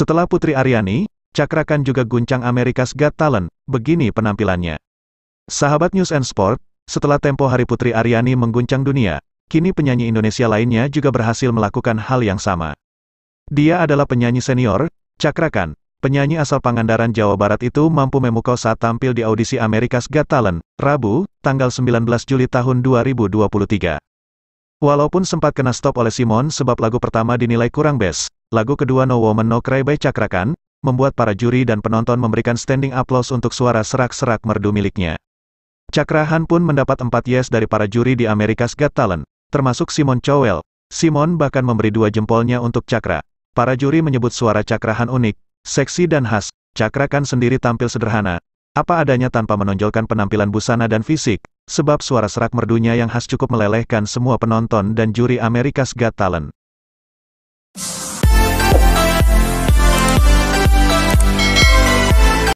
Setelah Putri Aryani, cakrakan juga guncang Amerika's Got Talent, begini penampilannya. Sahabat News and Sport, setelah tempo hari Putri Aryani mengguncang dunia, kini penyanyi Indonesia lainnya juga berhasil melakukan hal yang sama. Dia adalah penyanyi senior, cakrakan, penyanyi asal Pangandaran Jawa Barat itu mampu memukau saat tampil di audisi Amerika's Got Talent, Rabu, tanggal 19 Juli tahun 2023. Walaupun sempat kena stop oleh Simon sebab lagu pertama dinilai kurang best, Lagu kedua No Woman No Cry by Cakrakan, membuat para juri dan penonton memberikan standing applause untuk suara serak-serak merdu miliknya. Cakrahan pun mendapat 4 yes dari para juri di America's Got Talent, termasuk Simon Cowell. Simon bahkan memberi dua jempolnya untuk Cakra. Para juri menyebut suara Cakrahan unik, seksi dan khas. Cakrakan sendiri tampil sederhana, apa adanya tanpa menonjolkan penampilan busana dan fisik, sebab suara serak merdunya yang khas cukup melelehkan semua penonton dan juri America's Got Talent.